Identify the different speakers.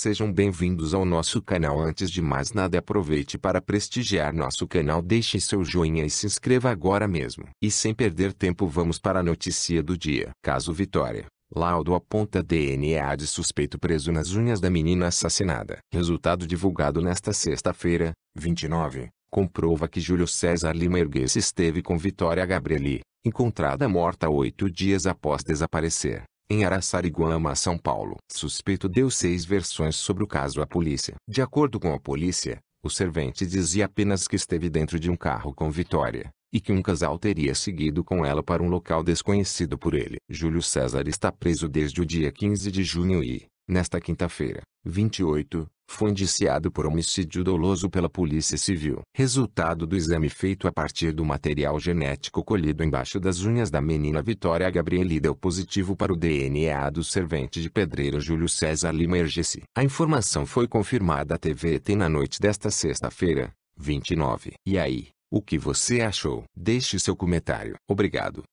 Speaker 1: Sejam bem-vindos ao nosso canal. Antes de mais nada, aproveite para prestigiar nosso canal, deixe seu joinha e se inscreva agora mesmo. E sem perder tempo, vamos para a notícia do dia. Caso Vitória. Laudo aponta DNA de suspeito preso nas unhas da menina assassinada. Resultado divulgado nesta sexta-feira, 29, comprova que Júlio César Lima Ergues esteve com Vitória Gabrieli, encontrada morta oito dias após desaparecer em Araçariguama, São Paulo. Suspeito deu seis versões sobre o caso à polícia. De acordo com a polícia, o servente dizia apenas que esteve dentro de um carro com Vitória, e que um casal teria seguido com ela para um local desconhecido por ele. Júlio César está preso desde o dia 15 de junho e, Nesta quinta-feira, 28, foi indiciado por homicídio doloso pela Polícia Civil. Resultado do exame feito a partir do material genético colhido embaixo das unhas da menina Vitória Gabrieli deu positivo para o DNA do servente de pedreiro Júlio César Lima Ergesi. A informação foi confirmada à TVT na noite desta sexta-feira, 29. E aí, o que você achou? Deixe seu comentário. Obrigado.